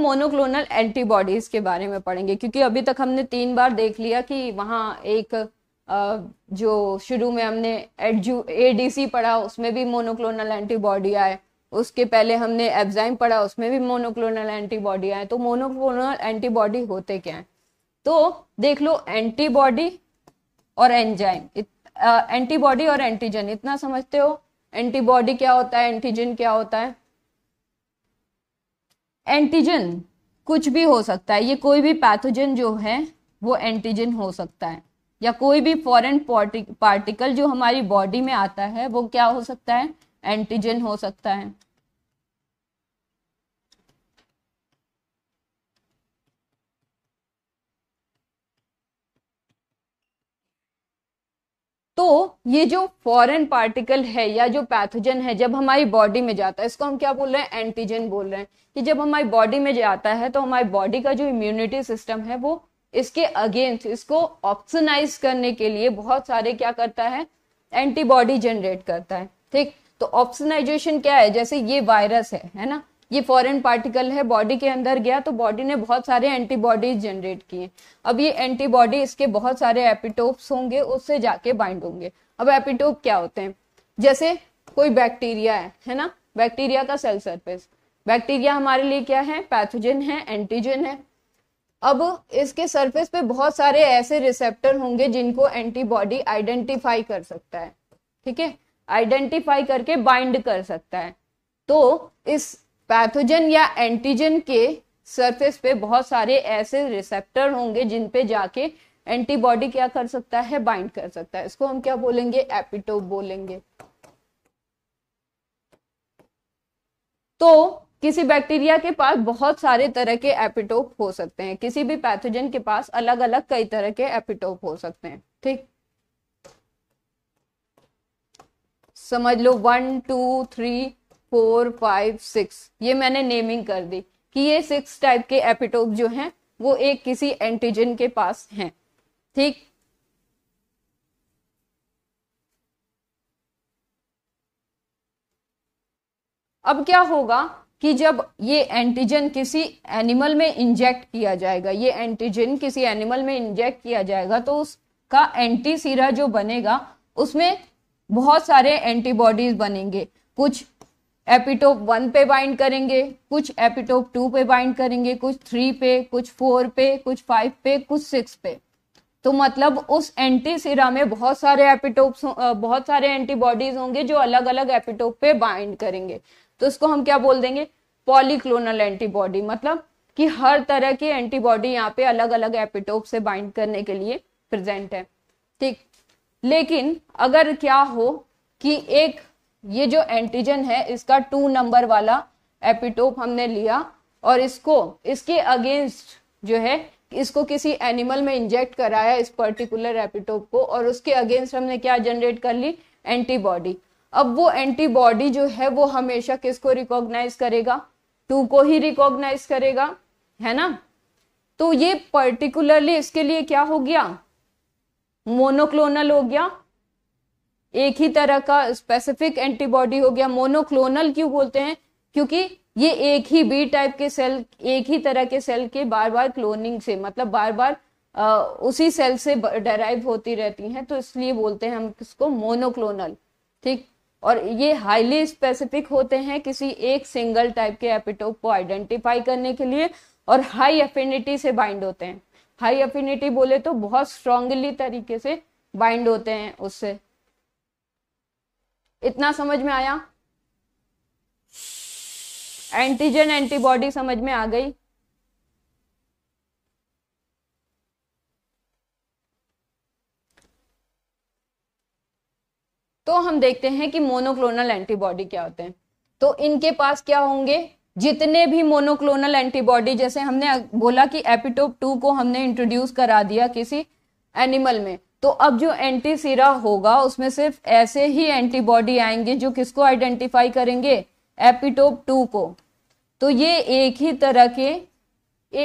Monoclonal antibodies के बारे में पढ़ेंगे क्योंकि अभी तक हमने तीन बार देख लिया कि वहाँ एक जो शुरू में हमने एडजू एडीसी पढ़ा उसमें भी मोनोक्लोनल एंटीबॉडी आए उसके पहले हमने एब्जाइम पढ़ा उसमें भी मोनोक्लोनल एंटीबॉडी आए तो मोनोक्लोनल एंटीबॉडी होते क्या हैं तो देख लो एंटीबॉडी और एंजाइम एंटीबॉडी और एंटीजन इतना समझते हो एंटीबॉडी क्या होता है एंटीजन क्या होता है एंटीजन कुछ भी हो सकता है ये कोई भी पैथोजन जो है वो एंटीजन हो सकता है या कोई भी फॉरेन पार्टिकल जो हमारी बॉडी में आता है वो क्या हो सकता है एंटीजन हो सकता है तो ये जो फॉरेन पार्टिकल है या जो पैथोजन है जब हमारी बॉडी में जाता है इसको हम क्या बोल रहे हैं एंटीजन बोल रहे हैं कि जब हमारी बॉडी में जाता है तो हमारी बॉडी का जो इम्यूनिटी सिस्टम है वो इसके अगेंस्ट इसको ऑप्शनाइज करने के लिए बहुत सारे क्या करता है एंटीबॉडी जनरेट करता है ठीक तो ऑक्सीनाइजेशन क्या है जैसे ये वायरस है है ना ये फॉरेन पार्टिकल है बॉडी के अंदर गया तो बॉडी ने बहुत सारे एंटीबॉडीज जनरेट किए अब ये एंटीबॉडी इसके बहुत सारे एपिटोप्स होंगे उससे जाके बाइंड होंगे अब एपिटोप क्या होते हैं जैसे कोई बैक्टीरिया है है ना बैक्टीरिया का सेल सरफेस बैक्टीरिया हमारे लिए क्या है पैथोजन है एंटीजन है अब इसके सरफेस पे बहुत सारे ऐसे रिसेप्टर होंगे जिनको एंटीबॉडी आइडेंटिफाई कर सकता है ठीक है आइडेंटिफाई करके बाइंड कर सकता है तो इस पैथोजन या एंटीजन के सरफेस पे बहुत सारे ऐसे रिसेप्टर होंगे जिन पे जाके एंटीबॉडी क्या कर सकता है बाइंड कर सकता है इसको हम क्या बोलेंगे एपिटोप बोलेंगे तो किसी बैक्टीरिया के पास बहुत सारे तरह के एपिटोप हो सकते हैं किसी भी पैथोजन के पास अलग अलग कई तरह के एपिटोप हो सकते हैं ठीक समझ लो one two three four five six ये मैंने नेमिंग कर दी कि ये सिक्स टाइप के एपिटोप जो हैं वो एक किसी एंटीजन के पास हैं ठीक अब क्या होगा कि जब ये एंटीजन किसी एनिमल में इंजेक्ट किया जाएगा ये एंटीजन किसी एनिमल में इंजेक्ट किया जाएगा तो उसका एंटी सीरा जो बनेगा उसमें बहुत सारे एंटीबॉडीज बनेंगे कुछ एपिटोप वन पे बाइंड करेंगे कुछ एपिटोप टू पे बाइंड करेंगे कुछ थ्री पे कुछ फोर पे कुछ फाइव पे कुछ सिक्स पे तो मतलब उस एंटी सिरा में बहुत सारे एपिटोप्स बहुत सारे एंटीबॉडीज होंगे जो अलग अलग एपिटोप पे बाइंड करेंगे तो उसको हम क्या बोल देंगे पॉलीक्लोनल एंटीबॉडी मतलब कि हर तरह की एंटीबॉडी यहाँ पे अलग अलग एपिटोप से बाइंड करने के लिए प्रेजेंट है ठीक लेकिन अगर क्या हो कि एक ये जो एंटीजन है इसका टू नंबर वाला एपिटोप हमने लिया और इसको इसके अगेंस्ट जो है इसको किसी एनिमल में इंजेक्ट कराया इस पर्टिकुलर एपिटोप को और उसके अगेंस्ट हमने क्या जनरेट कर ली एंटीबॉडी अब वो एंटीबॉडी जो है वो हमेशा किसको रिकॉग्नाइज करेगा टू को ही रिकॉग्नाइज करेगा है ना तो ये पर्टिकुलरली इसके लिए क्या हो गया मोनोक्लोनल हो गया एक ही तरह का स्पेसिफिक एंटीबॉडी हो गया मोनोक्लोनल क्यों बोलते हैं क्योंकि ये एक ही बी टाइप के सेल एक ही तरह के सेल के बार बार क्लोनिंग से मतलब बार बार आ, उसी सेल से डेराइव होती रहती हैं तो इसलिए बोलते हैं हम इसको मोनोक्लोनल ठीक और ये हाईली स्पेसिफिक होते हैं किसी एक सिंगल टाइप के एपिटोप को आइडेंटिफाई करने के लिए और हाई एफिनिटी से बाइंड होते हैं हाई एफिनिटी बोले तो बहुत स्ट्रांगली तरीके से बाइंड होते हैं उससे इतना समझ में आया एंटीजन एंटीबॉडी समझ में आ गई तो हम देखते हैं कि मोनोक्लोनल एंटीबॉडी क्या होते हैं तो इनके पास क्या होंगे जितने भी मोनोक्लोनल एंटीबॉडी जैसे हमने बोला कि एपिटोप टू को हमने इंट्रोड्यूस करा दिया किसी एनिमल में तो अब जो एंटी सीरा होगा उसमें सिर्फ ऐसे ही एंटीबॉडी आएंगे जो किसको आइडेंटिफाई करेंगे एपिटोप टू को तो ये एक ही तरह के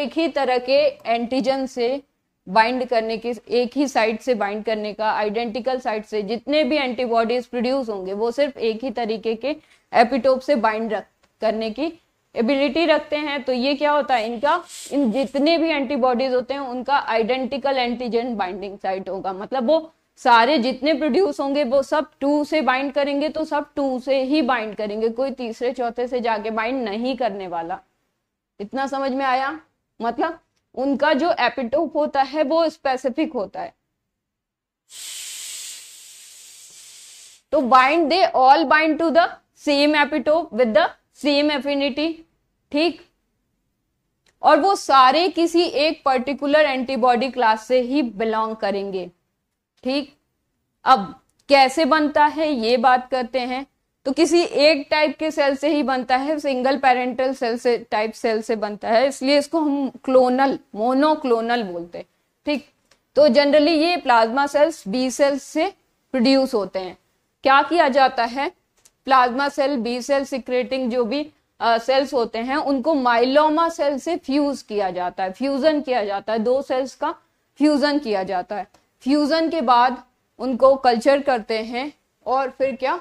एक ही तरह के एंटीजन से बाइंड करने की एक ही साइड से बाइंड करने का आइडेंटिकल साइड से जितने भी एंटीबॉडीज प्रोड्यूस होंगे वो सिर्फ एक ही तरीके के एपिटोप से बाइंड करने की एबिलिटी रखते हैं तो ये क्या होता है इनका इन जितने भी एंटीबॉडीज होते हैं उनका आइडेंटिकल एंटीजन बाइंडिंग साइट होगा मतलब वो सारे जितने प्रोड्यूस होंगे वो सब टू से बाइंड करेंगे तो सब टू से ही बाइंड करेंगे कोई तीसरे चौथे से जाके बाइंड नहीं करने वाला इतना समझ में आया मतलब उनका जो एपिटोप होता है वो स्पेसिफिक होता है तो bind they all bind to the same epitope with the same affinity ठीक और वो सारे किसी एक पर्टिकुलर एंटीबॉडी क्लास से ही बिलोंग करेंगे ठीक अब कैसे बनता है ये बात करते हैं तो किसी एक टाइप के सेल से ही बनता है सिंगल पेरेंटल सेल से टाइप सेल से बनता है इसलिए इसको हम क्लोनल मोनोक्लोनल बोलते हैं ठीक तो जनरली ये प्लाज्मा सेल्स बी सेल्स से प्रोड्यूस होते हैं क्या किया जाता है plasma cell B cell secreting जो भी सेल्स होते हैं उनको माइलोमा सेल से फ्यूज किया जाता है फ्यूजन किया जाता है दो सेल्स का फ्यूजन किया जाता है फ्यूजन के बाद उनको कल्चर करते हैं और फिर क्या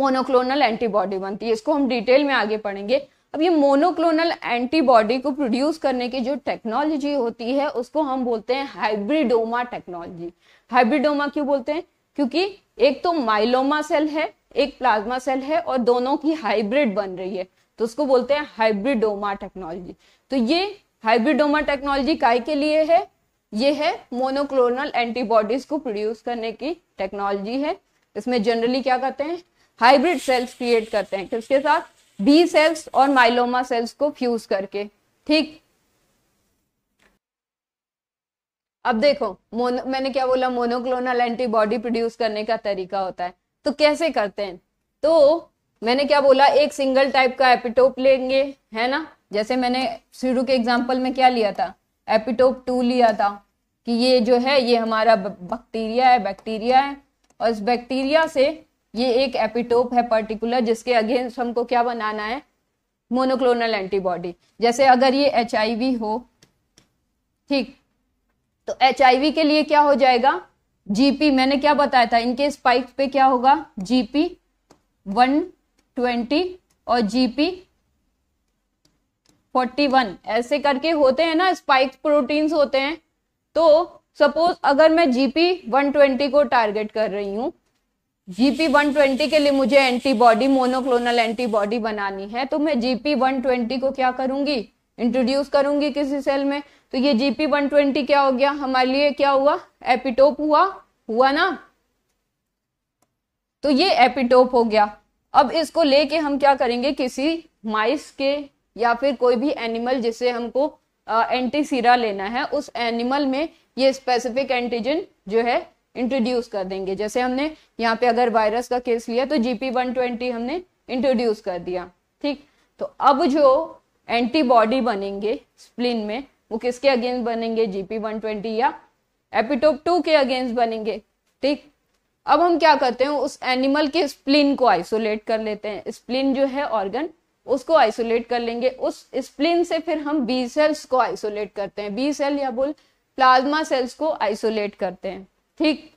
मोनोक्लोनल एंटीबॉडी बनती है इसको हम डिटेल में आगे पढ़ेंगे अब ये मोनोक्लोनल एंटीबॉडी को प्रोड्यूस करने की जो टेक्नोलॉजी होती है उसको हम बोलते हैं हाइब्रिडोमा टेक्नोलॉजी हाइब्रिडोमा क्यों बोलते हैं क्योंकि एक तो माइलोमा सेल है एक प्लाज्मा सेल है और दोनों की हाइब्रिड बन रही है तो उसको बोलते हैं हाइब्रिडोमा टेक्नोलॉजी तो ये हाइब्रिडोमा टेक्नोलॉजी काय के लिए है ये है मोनोक्लोनल एंटीबॉडीज को प्रोड्यूस करने की टेक्नोलॉजी है इसमें जनरली क्या करते हैं हाइब्रिड सेल्स क्रिएट करते हैं किसके साथ बी सेल्स और माइलोमा सेल्स को फ्यूज करके ठीक अब देखो मोनो मैंने क्या बोला मोनोक्लोनल एंटीबॉडी प्रोड्यूस करने का तरीका होता है तो कैसे करते हैं तो मैंने क्या बोला एक सिंगल टाइप का एपिटोप लेंगे है ना जैसे मैंने शुरू के एग्जाम्पल में क्या लिया था एपिटोप टू लिया था कि ये जो है ये हमारा बैक्टीरिया है बैक्टीरिया है और इस बैक्टीरिया से ये एक एपिटोप है पर्टिकुलर जिसके अगेंस्ट हमको क्या बनाना है मोनोक्लोनल एंटीबॉडी जैसे अगर ये एच हो ठीक तो एच के लिए क्या हो जाएगा जीपी मैंने क्या बताया था इनके स्पाइक पे क्या होगा जीपी 120 और जीपी 41 ऐसे करके होते हैं ना स्पाइक प्रोटीन्स होते हैं तो सपोज अगर मैं जीपी 120 को टारगेट कर रही हूं जीपी 120 के लिए मुझे एंटीबॉडी मोनोक्लोनल एंटीबॉडी बनानी है तो मैं जीपी 120 को क्या करूंगी इंट्रोड्यूस करूंगी किसी सेल में तो ये जीपी वन ट्वेंटी क्या हो गया हमारे लिए क्या हुआ एपिटोप हुआ हुआ ना तो ये एपिटोप हो गया अब इसको लेके हम क्या करेंगे किसी माइस के या फिर कोई भी एनिमल जिसे हमको एंटीसीरा लेना है उस एनिमल में ये स्पेसिफिक एंटीजन जो है इंट्रोड्यूस कर देंगे जैसे हमने यहाँ पे अगर वायरस का केस लिया तो जीपी वन ट्वेंटी हमने इंट्रोड्यूस कर दिया ठीक तो अब जो एंटीबॉडी बनेंगे स्प्लिन में वो किसके अगेंस्ट बनेंगे जीपी ट्वेंटी या एपिटोप टू के अगेंस्ट बनेंगे ठीक अब हम क्या करते हैं उस एनिमल के स्प्लिन को आइसोलेट कर लेते हैं स्प्लिन जो है ऑर्गन उसको आइसोलेट कर लेंगे उस स्प्लिन से फिर हम बी सेल्स को आइसोलेट करते हैं बी सेल या बोल प्लाज्मा सेल्स को आइसोलेट करते हैं ठीक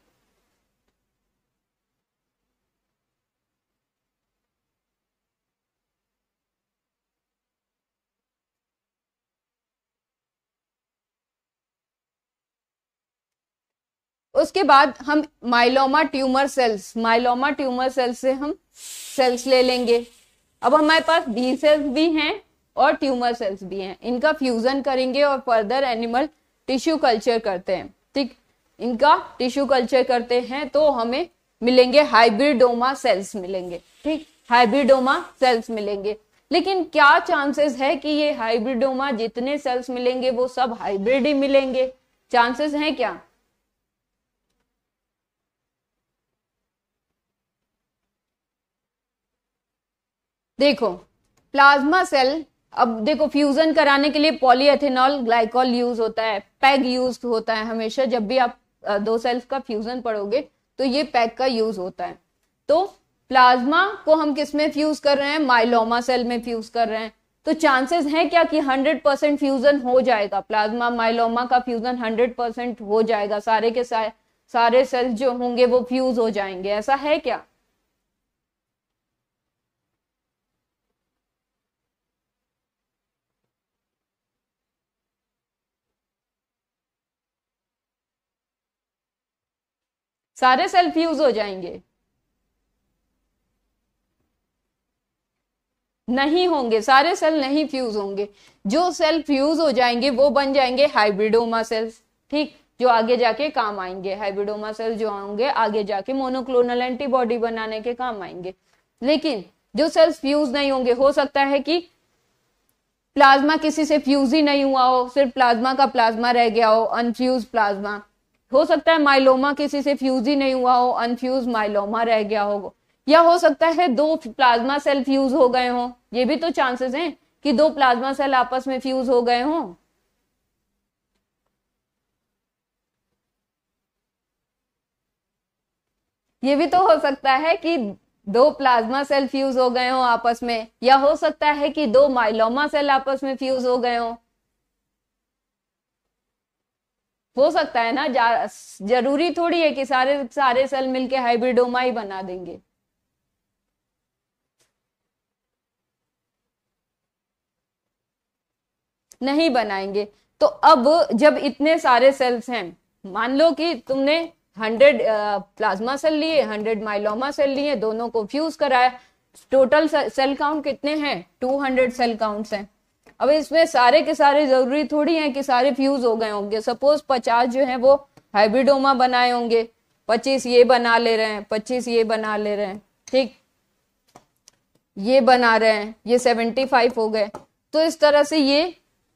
उसके बाद हम myeloma tumour cells myeloma tumour cells से हम सेल्स ले लेंगे अब हमारे पास बी सेल्स भी हैं और ट्यूमर सेल्स भी हैं इनका फ्यूजन करेंगे और फर्दर एनिमल टिश्यू कल्चर करते हैं ठीक इनका टिश्यू कल्चर करते हैं तो हमें मिलेंगे हाइब्रिडोमा सेल्स मिलेंगे ठीक हाइब्रिडोमा सेल्स मिलेंगे लेकिन क्या चांसेस है कि ये हाइब्रिडोमा जितने सेल्स मिलेंगे वो सब हाइब्रिड ही मिलेंगे चांसेस हैं क्या देखो प्लाज्मा सेल अब देखो फ्यूजन कराने के लिए पॉलीएथेनॉल ग्लाइकॉल यूज होता है पैग यूज होता है हमेशा जब भी आप दो सेल्स का फ्यूजन पढ़ोगे तो ये पैग का यूज होता है तो प्लाज्मा को हम किस में फ्यूज कर रहे हैं माइलोमा सेल में फ्यूज कर रहे हैं तो चांसेस हैं क्या कि 100 परसेंट फ्यूजन हो जाएगा प्लाज्मा माइलोमा का फ्यूजन 100 परसेंट हो जाएगा सारे के सारे सारे सेल्स जो होंगे वो फ्यूज हो जाएंगे ऐसा है क्या सारे सेल्फ यूज हो जाएंगे नहीं होंगे सारे सेल नहीं फ्यूज होंगे जो सेल फ्यूज हो जाएंगे वो बन जाएंगे हाइब्रिडोमा सेल्स ठीक जो आगे जाके काम आएंगे हाइब्रिडोमा सेल जो होंगे आगे जाके मोनोक्लोनल एंटीबॉडी बनाने के काम आएंगे लेकिन जो सेल्स फ्यूज नहीं होंगे हो सकता है कि प्लाज्मा किसी से फ्यूज ही नहीं हुआ हो सिर्फ प्लाज्मा का प्लाज्मा रह गया हो अनफ्यूज प्लाज्मा हो सकता है माइलोमा किसी से फ्यूज ही नहीं हुआ हो अनफ्यूज माइलोमा रह गया हो या हो सकता है दो प्लाज्मा सेल फ्यूज हो गए हो ये भी तो चांसेस हैं कि दो प्लाज्मा सेल आपस में फ्यूज हो गए हो ये भी तो हो सकता है कि दो प्लाज्मा सेल फ्यूज हो गए हो आपस में या हो सकता है कि दो माइलोमा सेल आपस में फ्यूज हो गए हो हो सकता है ना जरूरी थोड़ी है कि सारे सारे सेल मिलके हाइब्रिडोमा ही बना देंगे नहीं बनाएंगे तो अब जब इतने सारे सेल्स हैं मान लो कि तुमने हंड्रेड प्लाज्मा सेल लिए हंड्रेड माइलोमा सेल लिए दोनों को फ्यूज कराया टोटल सेल काउंट कितने हैं टू हंड्रेड सेल काउंट्स हैं अब इसमें सारे के सारे जरूरी थोड़ी है कि सारे फ्यूज हो गए होंगे सपोज पचास जो है वो हाइब्रिडोमा बनाए होंगे पच्चीस ये बना ले रहे हैं पच्चीस ये बना ले रहे हैं ठीक ये बना रहे हैं ये सेवेंटी फाइव हो गए तो इस तरह से ये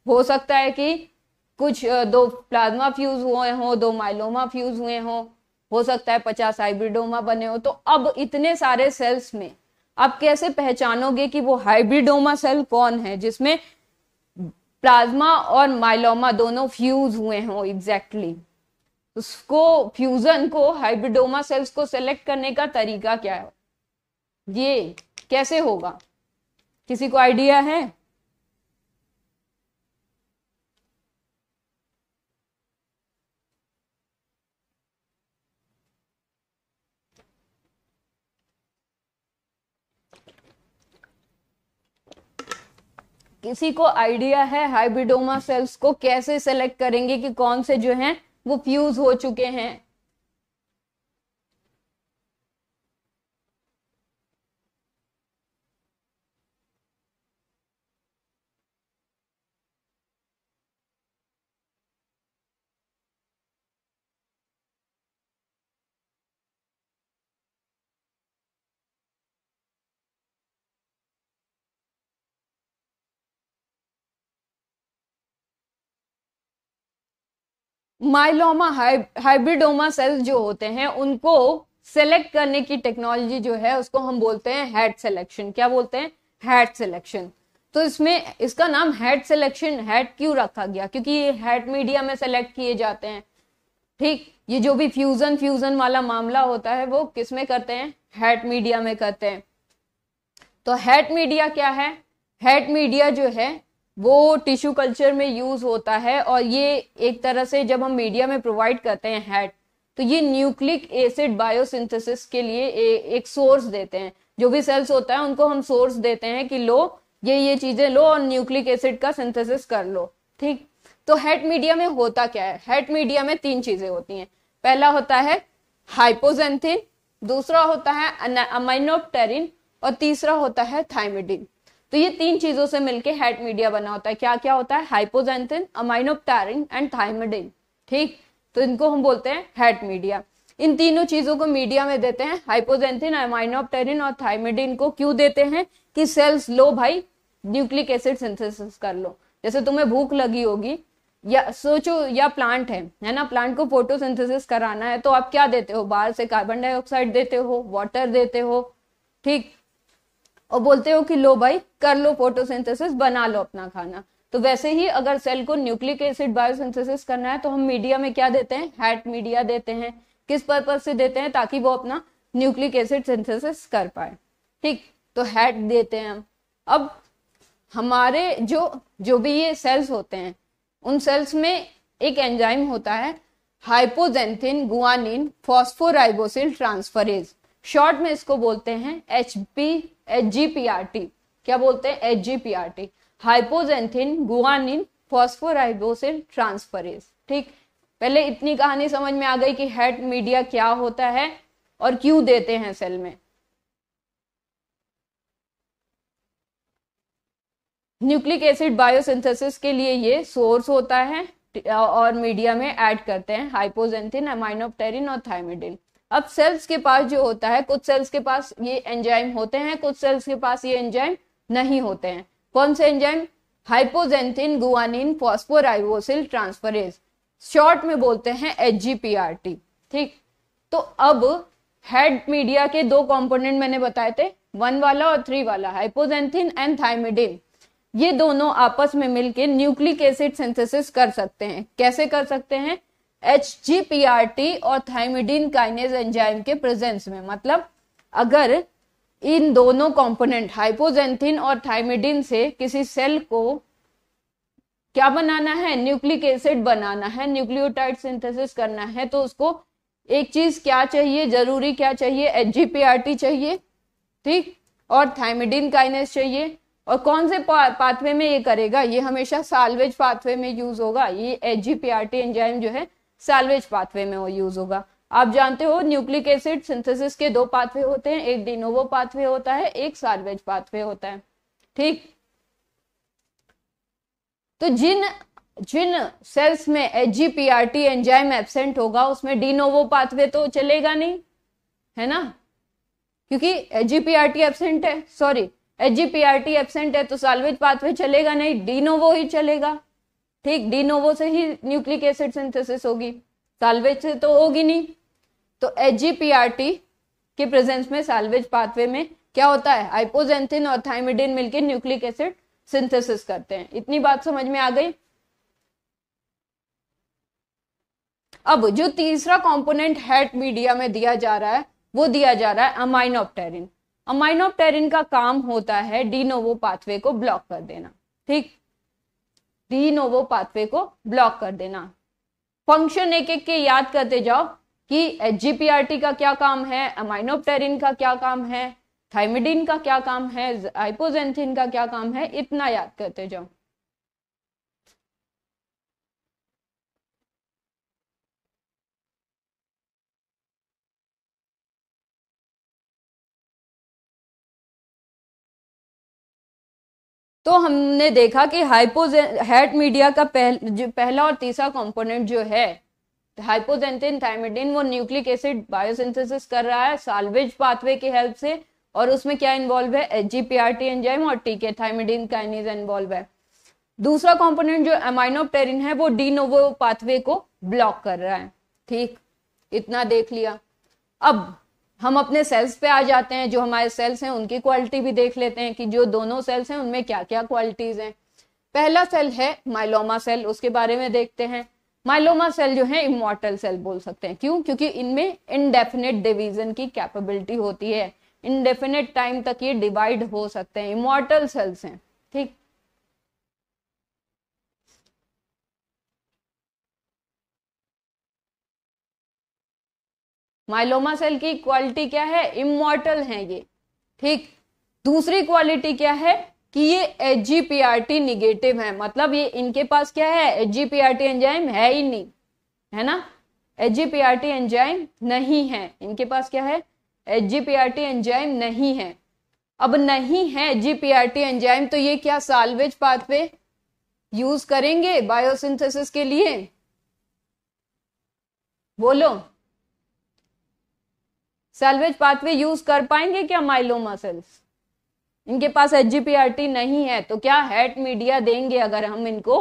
हो सकता है कि कुछ दो प्लाज्मा फ्यूज हुए हों दो माइलोमा फ्यूज हुए हों हो सकता है पचास हाइब्रिडोमा बने हो तो अब इतने सारे सेल्स में आप कैसे पहचानोगे कि वो हाइब्रिडोमा सेल कौन है जिसमें प्लाज्मा और माइलोमा दोनों फ्यूज हुए हों एग्जैक्टली exactly. उसको फ्यूजन को हाइब्रिडोमा सेल्स को सेलेक्ट करने का तरीका क्या है ये कैसे होगा किसी को आइडिया है किसी को आइडिया है हाइब्रिडोमा सेल्स को कैसे सेलेक्ट करेंगे कि कौन से जो हैं वो फ्यूज हो चुके हैं माइलोमा हाइब्रिडोमा सेल्स जो होते हैं उनको सेलेक्ट करने की टेक्नोलॉजी जो है उसको हम बोलते हैं हेड सिलेक्शन क्या बोलते हैं हेड सिलेक्शन तो इसमें इसका नाम हेड सिलेक्शन हेड क्यों रखा गया क्योंकि ये हेड मीडिया में सेलेक्ट किए जाते हैं ठीक ये जो भी फ्यूजन फ्यूजन वाला मामला होता है वो किस में करते हैं हेड मीडिया में करते हैं तो हेड मीडिया क्या है हेड मीडिया जो है वो टिश्यू कल्चर में यूज होता है और ये एक तरह से जब हम मीडिया में प्रोवाइड करते हैं हेड तो ये न्यूक्लिक एसिड बायोसिंथेसिस के लिए ए, एक सोर्स देते हैं जो भी सेल्स होता है उनको हम सोर्स देते हैं कि लो ये ये चीजें लो और न्यूक्लिक एसिड का सिंथेसिस कर लो ठीक तो हेट मीडिया में होता क्या है हेट मीडिया में तीन चीजें होती हैं पहला होता है हाइपोजेंथिन दूसरा होता है अमाइनोप्टेरिन और तीसरा होता है थाइमिडिन तो ये तीन चीजों से मिलके हेड मीडिया बना होता है क्या क्या होता है हाइपोजेंथिन अमाइनोप्टारिन एंड थाइमेडिन ठीक तो इनको हम बोलते हैं हेड मीडिया इन तीनों चीजों को मीडिया में देते हैं हाइपोजेंथिन अमाइनोप्टेरिन और थाइमेडिन को क्यों देते हैं कि सेल्स लो भाई न्यूक्लिक एसिड सिंथेसिस कर लो जैसे तुम्हें भूख लगी होगी या सोचो या प्लांट है है ना प्लांट को फोटोसिंथेसिस कराना है तो आप क्या देते हो बाहर से कार्बन डाइऑक्साइड देते हो वाटर देते हो ठीक और बोलते हो कि लो भाई कर लो फोटोसिंथेसिस बना लो अपना खाना तो वैसे ही अगर सेल को न्यूक्लिक एसिड बायोसिंथेसिस करना है तो हम मीडिया में क्या देते हैं हैट मीडिया देते हैं किस पर्पज से देते हैं ताकि वो अपना न्यूक्लिक एसिड सिंथेसिस कर पाए ठीक तो हैट देते हैं हम अब हमारे जो जो भी ये सेल्स होते हैं उन सेल्स में एक एंजाइम होता है hypoxanthine guanine phosphoribosyl transferase short में इसको बोलते हैं एच पी एच क्या बोलते हैं H G P hypoxanthine guanine phosphoribosyl transferase ठीक पहले इतनी कहानी समझ में आ गई कि हेड मीडिया क्या होता है और क्यों देते हैं सेल में न्यूक्लिक एसिड बायोसिंथेसिस के लिए ये सोर्स होता है और मीडिया में ऐड करते हैं हाइपोजेंथिन एमाइनोप्टेरिन और थाइमिडिन अब सेल्स के पास जो होता है कुछ सेल्स के पास ये एंजाइम होते हैं कुछ सेल्स के पास ये एंजाइम नहीं होते हैं कौन से enzyme hypoxanthine guanine phosphoribosyl transferase short में बोलते हैं एच ठीक तो अब हेड मीडिया के दो कंपोनेंट मैंने बताए थे वन वाला और थ्री वाला हाइपोजेंथिन एंड थाइमिडिन ये दोनों आपस में मिलकर न्यूक्लिक एसिड सिंथेसिस कर सकते हैं कैसे कर सकते हैं H G P R T और थाइमिडीन काइनेज एंजाइम के प्रेजेंस में मतलब अगर इन दोनों कंपोनेंट हाइपोजेंथिन और थाइमिडीन से किसी सेल को क्या बनाना है न्यूक्लिक एसिड बनाना है न्यूक्लियोटाइड सिंथेसिस करना है तो उसको एक चीज क्या चाहिए जरूरी क्या चाहिए H G P R T चाहिए ठीक और थाइमिडीन काइनेस चाहिए और कौन से पाथवे में ये करेगा ये हमेशा साल्वेज पाथवे में यूज होगा ये H G P R T enzyme जो है सैलवेज पाथवे में वो यूज होगा आप जानते हो न्यूक्लिक एसिड सिंथेसिस के दो पाथवे होते हैं एक डिनोवो पाथवे होता है एक सैलवेज पाथवे होता है ठीक तो जिन जिन सेल्स में एच एंजाइम एबसेंट होगा उसमें डिनोवो पाथवे तो चलेगा नहीं है ना क्योंकि एच जी एबसेंट है सॉरी एच जी एबसेंट है तो सालवेज पाथवे चलेगा नहीं डिनोवो ही चलेगा ठीक डीनोवो से ही न्यूक्लिक एसिड सिंथेसिस होगी साल्वेज से तो होगी नहीं तो एचजीपीआरटी के प्रेजेंस में साल्वेज पाथवे में क्या होता है आइपोजेंथिन और थाइमिडिन मिलकर न्यूक्लिक एसिड सिंथेसिस करते हैं इतनी बात समझ में आ गई अब जो तीसरा कंपोनेंट हेट मीडिया में दिया जा रहा है वो दिया जा रहा है अमाइनोप्टेरिन अमाइनोप्टेरिन का काम होता है डीनोवो पाथवे को ब्लॉक कर देना ठीक डी नोवो पाथवे को ब्लॉक कर देना फंक्शन एक एक के याद करते जाओ कि एच का क्या काम है अमाइनोप्टेरिन का क्या काम है थाइमिडिन का क्या काम है आइपोजेंथिन का क्या काम है इतना याद करते जाओ तो हमने देखा कि हाइपोजेट मीडिया का पहल, जो पहला और तीसरा कंपोनेंट जो है हाइपोजेंटिन थाइमेडिन वो न्यूक्लिक एसिड बायोसिंथेसिस कर रहा है साल्वेज पाथवे की हेल्प से और उसमें क्या इन्वॉल्व है H G P R T enzyme और टीके थाइमेडिन काइनेज इन्वॉल्व है दूसरा कंपोनेंट जो एमाइनोप्टेरिन है वो डी नोवो पाथवे को ब्लॉक कर रहा है ठीक इतना देख लिया अब हम अपने सेल्स पे आ जाते हैं जो हमारे सेल्स हैं उनकी क्वालिटी भी देख लेते हैं कि जो दोनों सेल्स हैं उनमें क्या क्या क्वालिटीज हैं पहला सेल है माइलोमा सेल उसके बारे में देखते हैं माइलोमा सेल जो है इमोटल सेल बोल सकते हैं क्यों क्योंकि इनमें इनडेफिनेट डिवीजन की कैपेबिलिटी होती है इनडेफिनेट टाइम तक ये डिवाइड हो सकते हैं इमोटल सेल्स हैं माइलोमा सेल की क्वालिटी क्या है इमोर्टल है ये ठीक दूसरी क्वालिटी क्या है कि ये H G P R T negative है मतलब ये इनके पास क्या है H G P R T enzyme है ही नहीं है ना H G P R T enzyme नहीं है इनके पास क्या है H G P R T enzyme नहीं है अब नहीं है H G P R T enzyme तो ये क्या सालवेज पाथवे यूज करेंगे बायोसिंथेसिस के लिए बोलो सेल्वेज पाथवे यूज कर पाएंगे क्या माइलोमा सेल्स इनके पास एच नहीं है तो क्या हेट मीडिया देंगे अगर हम इनको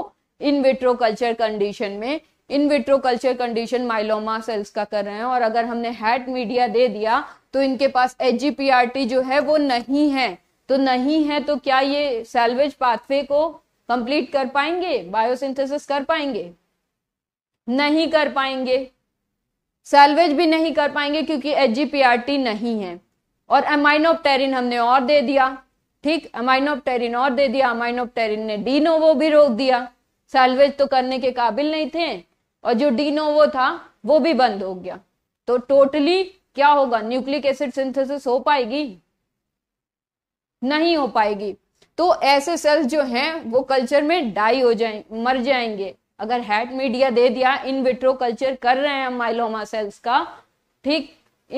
इन विट्रो कल्चर कंडीशन में in vitro culture condition myeloma cells का कर रहे हैं और अगर हमने हेट मीडिया दे दिया तो इनके पास एच जो है वो नहीं है तो नहीं है तो क्या ये सेल्वेज पाथवे को कंप्लीट कर पाएंगे बायोसिंथेसिस कर पाएंगे नहीं कर पाएंगे सेल्वेज भी नहीं कर पाएंगे क्योंकि एच नहीं है और अमाइनोप्टेरिन हमने और दे दिया ठीक अमाइनोप्टेरिन और दे दिया अमाइनोपटेरिन ने डीनोवो भी रोक दिया सेल्वेज तो करने के काबिल नहीं थे और जो डीनोवो था वो भी बंद हो गया तो टोटली क्या होगा न्यूक्लिक एसिड सिंथेसिस हो पाएगी नहीं हो पाएगी तो ऐसे सेल्स जो हैं वो कल्चर में डाई हो जाए मर जाएंगे अगर हैट मीडिया दे दिया इन विट्रो कल्चर कर रहे हैं माइलोमा सेल्स का ठीक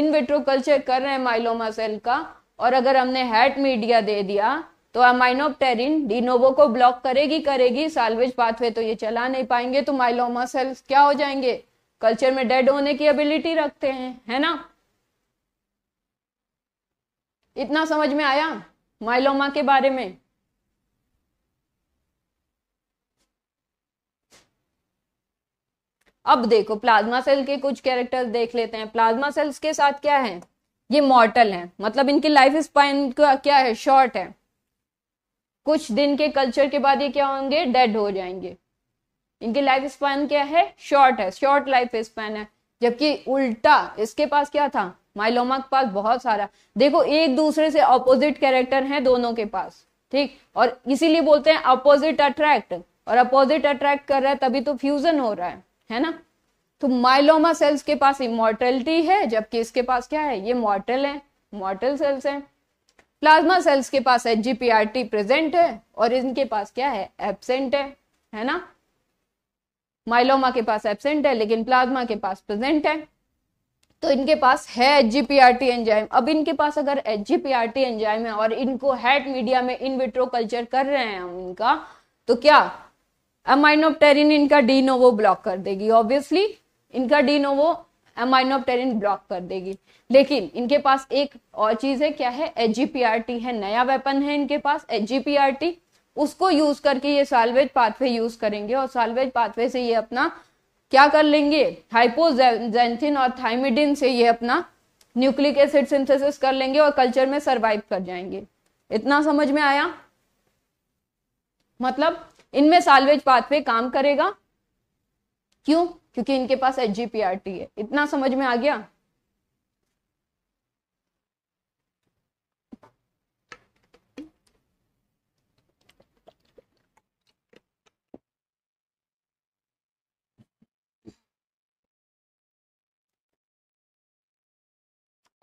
इन विट्रो कल्चर कर रहे हैं माइलोमा सेल का और अगर हमने हैट मीडिया दे दिया तो अमाइनोप्टेरिन डिनोवो को ब्लॉक करेगी करेगी साल्वेज पाथवे तो ये चला नहीं पाएंगे तो माइलोमा सेल्स क्या हो जाएंगे कल्चर में डेड होने की एबिलिटी रखते हैं है ना इतना समझ में आया माइलोमा के बारे में अब देखो प्लाज्मा सेल के कुछ कैरेक्टर्स देख लेते हैं प्लाज्मा सेल्स के साथ क्या है ये मॉर्टल हैं मतलब इनकी लाइफ स्पाइन का क्या है शॉर्ट है कुछ दिन के कल्चर के बाद ये क्या होंगे डेड हो जाएंगे इनकी लाइफ स्पाइन क्या है शॉर्ट है शॉर्ट लाइफ स्पाइन है जबकि उल्टा इसके पास क्या था माइलोमा के पास बहुत सारा देखो एक दूसरे से अपोजिट कैरेक्टर है दोनों के पास ठीक और इसीलिए बोलते हैं अपोजिट अट्रैक्ट और अपोजिट अट्रैक्ट कर रहा है तभी तो फ्यूजन हो रहा है है ना तो माइलोमा सेल्स के पास इमोर्टेलिटी है जबकि इसके पास क्या है ये मॉर्टल है मॉर्टल सेल्स है प्लाज्मा सेल्स के पास एच प्रेजेंट है और इनके पास क्या है एबसेंट है है ना माइलोमा के पास एबसेंट है लेकिन प्लाज्मा के पास प्रेजेंट है तो इनके पास है एच एंजाइम अब इनके पास अगर एच एंजाइम है और इनको हेड मीडिया में इनविट्रो कल्चर कर रहे हैं हम इनका तो क्या अमाइनोप्टेरिन इनका डीनोवो ब्लॉक कर देगी ऑब्वियसली इनका डीनोवो नोवो ब्लॉक कर देगी लेकिन इनके पास एक और चीज है क्या है एच है नया वेपन है इनके पास एच उसको यूज करके ये साल्वेज पाथवे यूज करेंगे और साल्वेज पाथवे से ये अपना क्या कर लेंगे हाइपोजेंथिन और थाइमिडिन से ये अपना न्यूक्लिक एसिड सिंथेसिस कर लेंगे और कल्चर में सरवाइव कर जाएंगे इतना समझ में आया मतलब इनमें सालवेज पाथवे काम करेगा क्यों क्योंकि इनके पास एच है इतना समझ में आ गया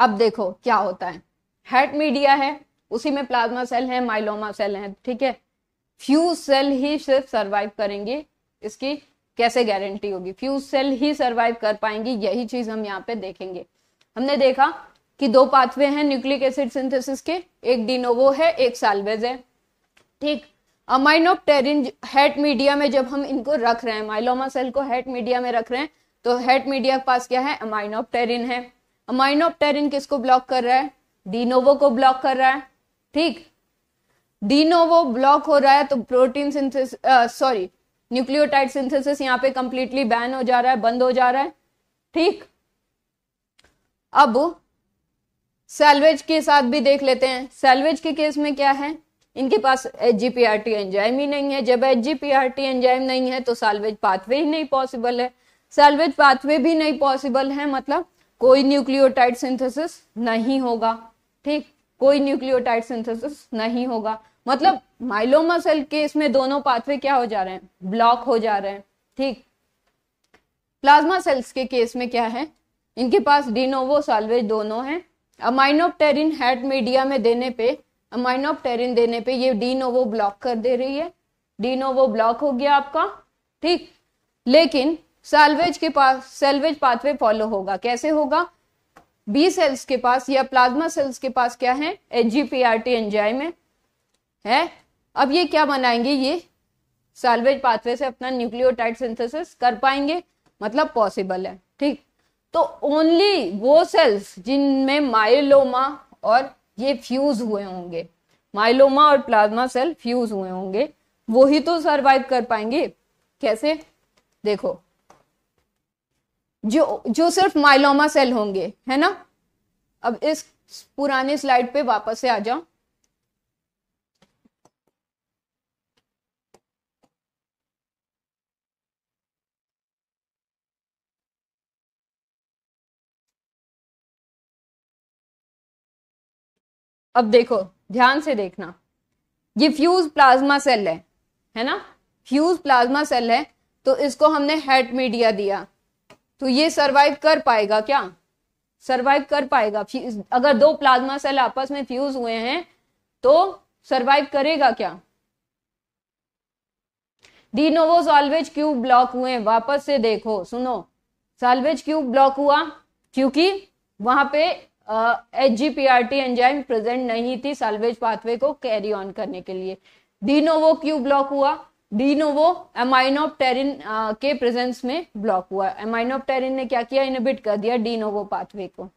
अब देखो क्या होता है हेट मीडिया है उसी में प्लाज्मा सेल है माइलोमा सेल है ठीक है फ्यू सेल ही सिर्फ सर्वाइव करेंगे इसकी कैसे गारंटी होगी फ्यू सेल ही सर्वाइव कर पाएंगी यही चीज हम यहाँ पे देखेंगे हमने देखा कि दो पाथवे हैं न्यूक्लिक एसिड सिंथेसिस के एक डिनोवो है एक साल्वेज है ठीक अमाइनोप्टेरिन हेट मीडिया में जब हम इनको रख रहे हैं माइलोमा सेल को हेट मीडिया में रख रहे हैं तो हेट मीडिया के पास क्या है अमाइनोप्टेरिन है अमाइनोप्टेरिन किसको ब्लॉक कर रहा है डिनोवो को ब्लॉक कर रहा है ठीक डीनोवो ब्लॉक हो रहा है तो protein synthesis sorry nucleotide synthesis यहाँ पे कंप्लीटली बैन हो जा रहा है बंद हो जा रहा है ठीक अब सैलवेज के साथ भी देख लेते हैं सेल्वेज के केस में क्या है इनके पास H G P R T enzyme ही नहीं है जब H G P R T enzyme नहीं है तो सैलवेज पाथवे ही नहीं पॉसिबल है सैलवेज पाथवे भी नहीं पॉसिबल है मतलब कोई न्यूक्लियोटाइड सिंथेसिस नहीं होगा ठीक कोई न्यूक्लियोटाइड सिंथेसिस नहीं होगा मतलब माइलोमा सेल केस में दोनों पाथवे क्या हो जा रहे हैं ब्लॉक हो जा रहे हैं ठीक प्लाज्मा सेल्स के केस में क्या है इनके पास डिनोवो साल्वेज दोनों हैं अमाइनोप्टेरिन हेड मीडिया में देने पे अमाइनोप्टेरिन देने पे ये डिनोवो ब्लॉक कर दे रही है डिनोवो ब्लॉक हो गया आपका ठीक लेकिन साल्वेज के पास सेल्वेज पाथवे फॉलो होगा कैसे होगा बी सेल्स के पास या प्लाज्मा सेल्स के पास क्या है H G P R T enzyme है है अब ये क्या बनाएंगे ये साल्वेज पाथवे से अपना न्यूक्लियोटाइड सिंथेसिस कर पाएंगे मतलब पॉसिबल है ठीक तो ओनली वो सेल्स जिनमें माइलोमा और ये फ्यूज हुए होंगे माइलोमा और प्लाज्मा सेल फ्यूज हुए होंगे वो ही तो सरवाइव कर पाएंगे कैसे देखो जो जो सिर्फ माइलोमा सेल होंगे है ना अब इस पुराने स्लाइड पे वापस से आ जाओ अब देखो ध्यान से देखना ये फ्यूज प्लाज्मा सेल है है ना फ्यूज प्लाज्मा सेल है तो इसको हमने हेट मीडिया दिया तो ये सरवाइव कर पाएगा क्या सरवाइव कर पाएगा अगर दो प्लाज्मा सेल आपस में फ्यूज हुए हैं तो सरवाइव करेगा क्या डी नोवो सॉल्वेज क्यूब ब्लॉक हुए वापस से देखो सुनो सॉल्वेज क्यूब ब्लॉक हुआ क्योंकि वहां पे H G P R T enzyme present नहीं थी सालवेज पाथवे को कैरी ऑन करने के लिए डीनोवो क्यू ब्लॉक हुआ डी नोवो एमाइनोपटेरिन के प्रेजेंस में ब्लॉक हुआ एमाइनोपटेरिन ने क्या किया इनबिट कर दिया डीनोवो पाथवे को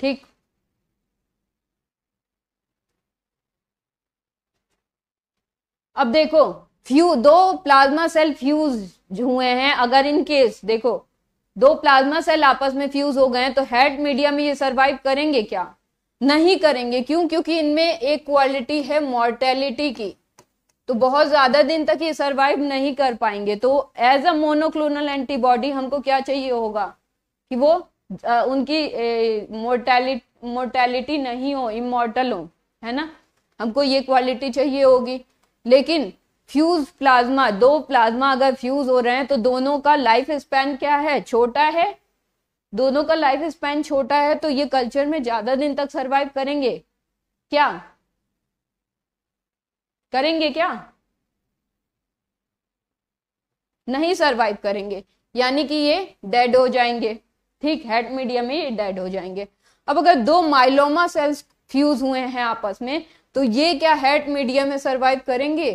ठीक अब देखो फ्यू दो प्लाज्मा सेल फ्यूज हुए हैं अगर इन केस देखो दो प्लाज्मा सेल आपस में फ्यूज हो गए तो हेड मीडिया में ये सरवाइव करेंगे क्या नहीं करेंगे क्यों क्योंकि इनमें एक क्वालिटी है मोर्टेलिटी की तो बहुत ज्यादा दिन तक ये सरवाइव नहीं कर पाएंगे तो एज अ मोनोक्लोनल एंटीबॉडी हमको क्या चाहिए होगा कि वो आ, उनकी मोर्टेलिटी मोर्टेलिटी नहीं हो इमोर्टल हो है ना हमको ये क्वालिटी चाहिए होगी लेकिन फ्यूज प्लाज्मा दो प्लाज्मा अगर फ्यूज हो रहे हैं तो दोनों का लाइफ स्पैन क्या है छोटा है दोनों का लाइफ स्पैन छोटा है तो ये कल्चर में ज्यादा दिन तक सरवाइव करेंगे क्या करेंगे क्या नहीं सरवाइव करेंगे यानी कि ये डेड हो जाएंगे ठीक हेड मीडियम में ये डेड हो जाएंगे अब अगर दो माइलोमा सेल्स फ्यूज हुए हैं आपस में तो ये क्या हेड मीडियम में सरवाइव करेंगे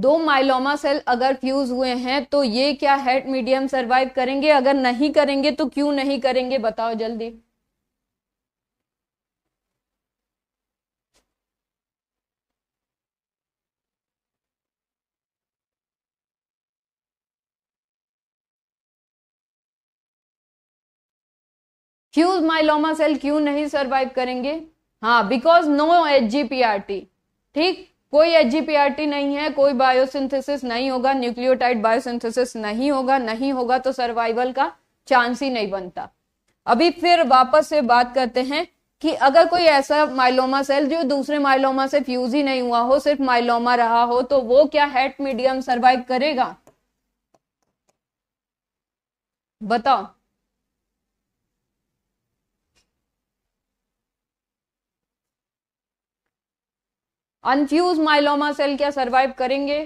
दो माइलोमा सेल अगर फ्यूज हुए हैं तो ये क्या हेड मीडियम सरवाइव करेंगे अगर नहीं करेंगे तो क्यों नहीं करेंगे बताओ जल्दी फ्यूज माइलोमा सेल क्यों नहीं सरवाइव करेंगे हाँ because no H G P R T ठीक कोई एच नहीं है कोई बायोसिंथेसिस नहीं होगा न्यूक्लियोटाइड बायोसिंथेसिस नहीं होगा नहीं होगा तो सर्वाइवल का चांस ही नहीं बनता अभी फिर वापस से बात करते हैं कि अगर कोई ऐसा माइलोमा सेल जो दूसरे माइलोमा से फ्यूज ही नहीं हुआ हो सिर्फ माइलोमा रहा हो तो वो क्या हेट मीडियम सर्वाइव करेगा बताओ अनफ्यूज माइलोमा सेल क्या सरवाइव करेंगे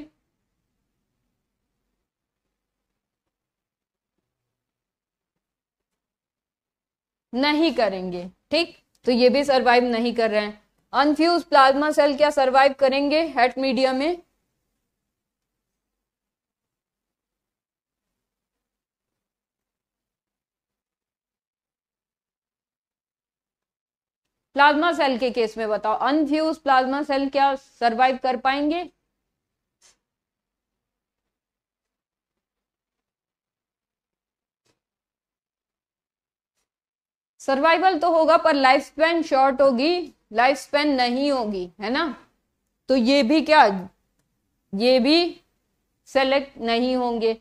नहीं करेंगे ठीक तो ये भी सरवाइव नहीं कर रहे हैं अनफ्यूज प्लाज्मा सेल क्या सरवाइव करेंगे हेट मीडिया में प्लाज्मा सेल के केस में बताओ अनफ्यूज प्लाज्मा सेल क्या सरवाइव कर पाएंगे सर्वाइवल तो होगा पर लाइफ स्पेन शॉर्ट होगी लाइफ स्पेन नहीं होगी है ना तो ये भी क्या ये भी सेलेक्ट नहीं होंगे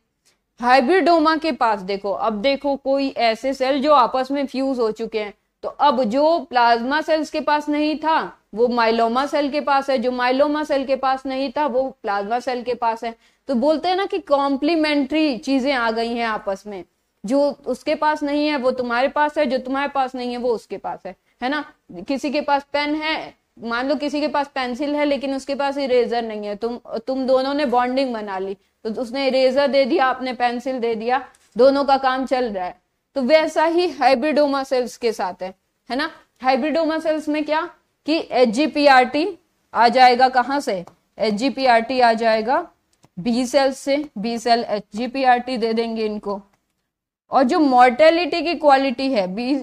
हाइब्रिडोमा के पास देखो अब देखो कोई ऐसे सेल जो आपस में फ्यूज हो चुके हैं तो अब जो प्लाज्मा सेल्स के पास नहीं था वो माइलोमा सेल के पास है जो माइलोमा सेल के पास नहीं था वो प्लाज्मा सेल के पास है तो बोलते हैं ना कि कॉम्प्लीमेंट्री चीजें आ गई हैं आपस में जो उसके पास नहीं है वो तुम्हारे पास है जो तुम्हारे पास नहीं है वो उसके पास है है ना किसी के पास पेन है मान लो किसी के पास पेंसिल है लेकिन उसके पास इरेजर नहीं है तुम तुम दोनों ने बॉन्डिंग बना ली तो उसने इरेजर दे दिया आपने पेंसिल दे दिया दोनों का काम चल रहा है तो वैसा ही हाइब्रिडोमा सेल्स के साथ है है ना हाइब्रिडोमा सेल्स में क्या कि एच आ जाएगा कहां से एच आ जाएगा बी सेल्स से बी सेल एच दे देंगे इनको और जो मोर्टेलिटी की क्वालिटी है बी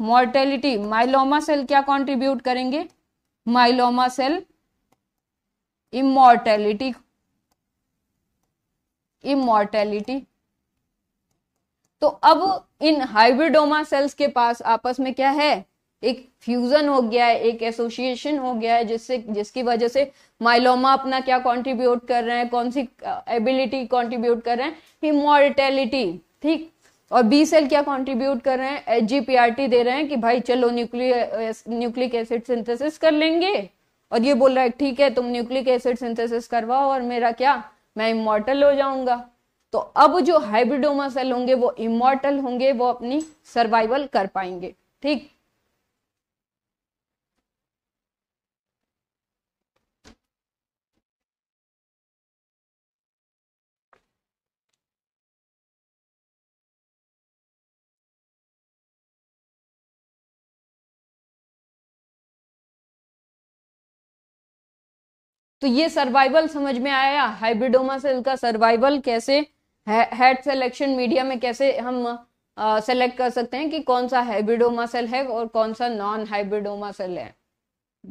मोर्टेलिटी माइलोमा सेल क्या कंट्रीब्यूट करेंगे माइलोमा सेल इमोर्टेलिटी इमोर्टेलिटी तो अब इन हाइब्रिडोमा सेल्स के पास आपस में क्या है एक फ्यूजन हो गया है एक एसोसिएशन हो गया है जिससे जिसकी वजह से माइलोमा अपना क्या कंट्रीब्यूट कर रहे हैं कौन सी एबिलिटी कंट्रीब्यूट कर रहे हैं हिमोरिटेलिटी ठीक और बी सेल क्या कंट्रीब्यूट कर रहे हैं टी दे रहे हैं कि भाई चलो न्यूक्लियर न्यूक्लिक एसिड सिंथेसिस कर लेंगे और ये बोल रहा है ठीक है तुम न्यूक्लिक एसिड सिंथेसिस करवाओ और मेरा क्या मैं इमोर्टल हो जाऊंगा तो अब जो हाइब्रिडोमा सेल होंगे वो इमोर्टल होंगे वो अपनी सर्वाइवल कर पाएंगे ठीक तो ये सर्वाइवल समझ में आया हाइब्रिडोमा सेल का सर्वाइवल कैसे हेड सेलेक्शन मीडिया में कैसे हम सेलेक्ट कर सकते हैं कि कौन सा हाइब्रिडोमा सेल है और कौन सा नॉन हाइब्रिडोमा सेल है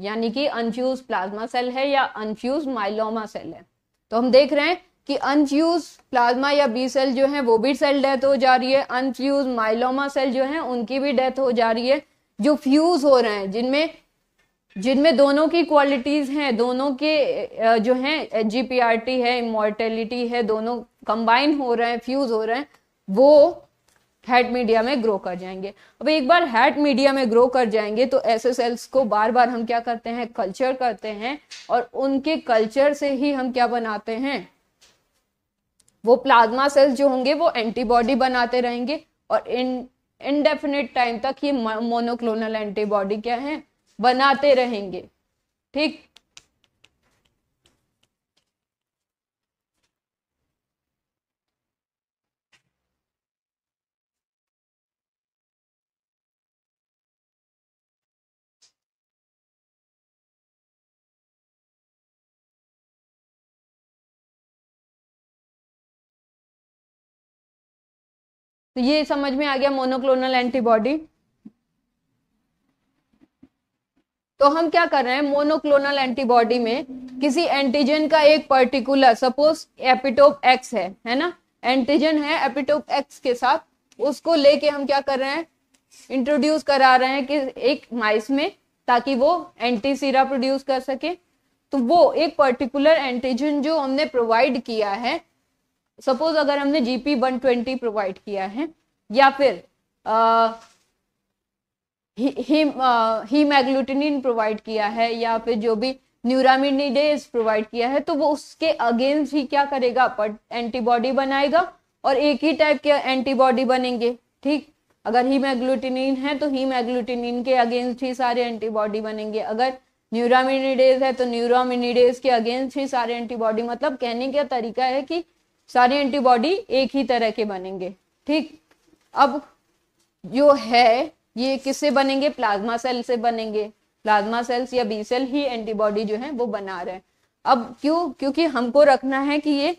यानी कि अनफ्यूज प्लाज्मा सेल है या अनफ्यूज माइलोमा सेल है तो हम देख रहे हैं कि अनफ्यूज प्लाज्मा या बी सेल जो है वो भी सेल डेथ हो जा रही है अनफ्यूज माइलोमा सेल जो है उनकी भी डेथ हो जा रही है जो फ्यूज हो रहे हैं जिनमें जिनमें दोनों की क्वालिटीज हैं दोनों के जो है जीपीआरटी है इमोर्टेलिटी है दोनों कंबाइन हो रहे हैं फ्यूज हो रहे हैं वो हेड मीडिया में ग्रो कर जाएंगे अब एक बार हेड मीडिया में ग्रो कर जाएंगे तो ऐसे सेल्स को बार बार हम क्या करते हैं कल्चर करते हैं और उनके कल्चर से ही हम क्या बनाते हैं वो प्लाज्मा सेल्स जो होंगे वो एंटीबॉडी बनाते रहेंगे और इन इनडेफिनेट टाइम तक ये मोनोक्लोनल एंटीबॉडी क्या है बनाते रहेंगे ठीक तो ये समझ में आ गया मोनोक्लोनल एंटीबॉडी तो हम क्या कर रहे हैं मोनोक्लोनल एंटीबॉडी में किसी एंटीजन का एक पर्टिकुलर सपोज एपिटोप एक्स है है ना एंटीजन है एपिटोप एक्स के साथ उसको लेके हम क्या कर रहे हैं इंट्रोड्यूस करा रहे हैं कि एक माइस में ताकि वो एंटी सीरा प्रोड्यूस कर सके तो वो एक पर्टिकुलर एंटीजन जो हमने प्रोवाइड किया है सपोज अगर हमने GP P one twenty provide किया है या फिर हीम एग्लूटिनिन प्रोवाइड किया है या फिर जो भी न्यूरामिनिडेज प्रोवाइड किया है तो वो उसके अगेंस्ट ही क्या करेगा पर एंटीबॉडी बनाएगा और एक ही टाइप के एंटीबॉडी बनेंगे ठीक अगर हीम है तो हीम के अगेंस्ट ही सारे एंटीबॉडी बनेंगे अगर न्यूरामिनिडेज है तो न्यूरामिनिडेज के अगेंस्ट ही सारे एंटीबॉडी मतलब कहने का तरीका है कि सारी एंटीबॉडी एक ही तरह के बनेंगे ठीक अब जो है ये किससे बनेंगे प्लाज्मा सेल से बनेंगे प्लाज्मा सेल्स या बी सेल ही एंटीबॉडी जो है वो बना रहे हैं अब क्यों क्योंकि हमको रखना है कि ये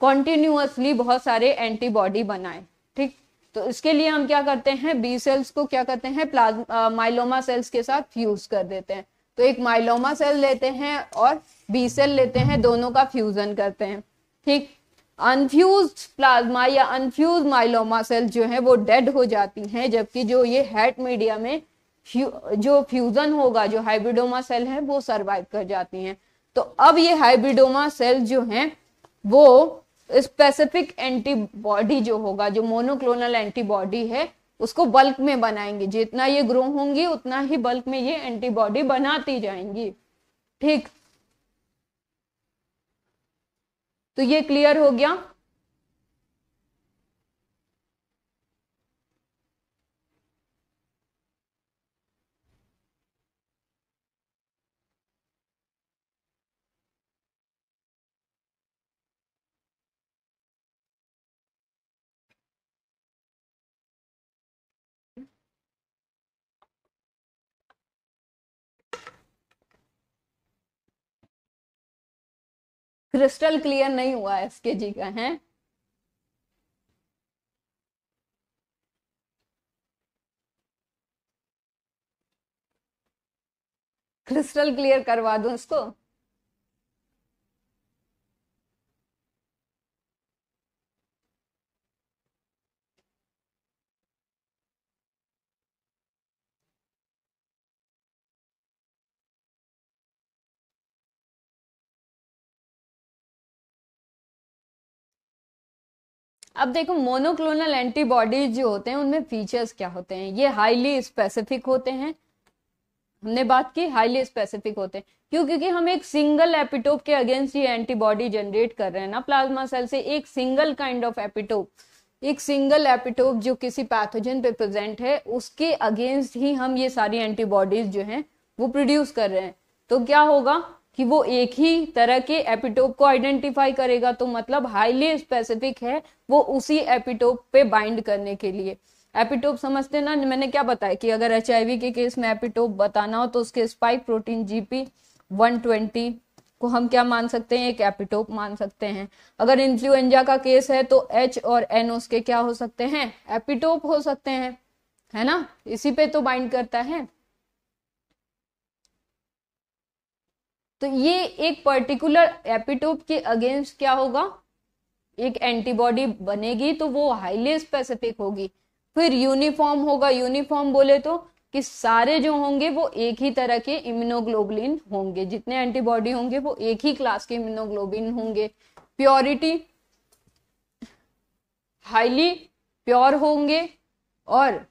कॉन्टिन्यूसली बहुत सारे एंटीबॉडी बनाए ठीक तो इसके लिए हम क्या करते हैं बी सेल्स को क्या करते हैं प्लाज्मा माइलोमा सेल्स के साथ फ्यूज कर देते हैं तो एक माइलोमा सेल लेते हैं और बी सेल लेते हैं दोनों का फ्यूजन करते हैं ठीक अनफ्यूज प्लाज्मा या अनफ्यूज माइलोमा सेल जो है वो डेड हो जाती हैं जबकि जो ये हेट मीडिया में जो फ्यूजन होगा जो हाइब्रिडोमा सेल है वो सरवाइव कर जाती हैं तो अब ये हाइब्रिडोमा सेल जो हैं वो स्पेसिफिक एंटीबॉडी जो होगा जो मोनोक्लोनल एंटीबॉडी है उसको बल्क में बनाएंगे जितना ये ग्रो होंगी उतना ही बल्क में ये एंटीबॉडी बनाती जाएंगी ठीक तो ये क्लियर हो गया क्रिस्टल क्लियर नहीं हुआ एस के जी का है क्रिस्टल क्लियर करवा दूं इसको अब देखो मोनोक्लोनल एंटीबॉडीज जो होते हैं उनमें फीचर्स क्या होते हैं ये हाईली स्पेसिफिक होते हैं हमने बात की हाईली स्पेसिफिक होते हैं क्यों क्योंकि हम एक सिंगल एपिटोप के अगेंस्ट ये एंटीबॉडी जनरेट कर रहे हैं ना प्लाज्मा सेल से एक सिंगल काइंड ऑफ एपिटोप एक सिंगल एपिटोप जो किसी पैथोजन पे प्रेजेंट है उसके अगेंस्ट ही हम ये सारी एंटीबॉडीज जो हैं वो प्रोड्यूस कर रहे हैं तो क्या होगा कि वो एक ही तरह के एपिटोप को आइडेंटिफाई करेगा तो मतलब हाईली स्पेसिफिक है वो उसी एपिटोप पे बाइंड करने के लिए एपिटोप समझते ना मैंने क्या बताया कि अगर एच के केस में एपिटोप बताना हो तो उसके स्पाइक प्रोटीन जीपी 120 को हम क्या मान सकते हैं एक एपिटोप मान सकते हैं अगर इन्फ्लुएंजा का केस है तो एच और एन उसके क्या हो सकते हैं एपिटोप हो सकते हैं है ना इसी पे तो बाइंड करता है तो ये एक पर्टिकुलर एपिटोप के अगेंस्ट क्या होगा एक एंटीबॉडी बनेगी तो वो हाईली स्पेसिफिक होगी फिर यूनिफॉर्म होगा यूनिफॉर्म बोले तो कि सारे जो होंगे वो एक ही तरह के इम्यूनोग्लोबुलिन होंगे जितने एंटीबॉडी होंगे वो एक ही क्लास के इम्यूनोग्लोबिन होंगे प्योरिटी हाईली प्योर होंगे और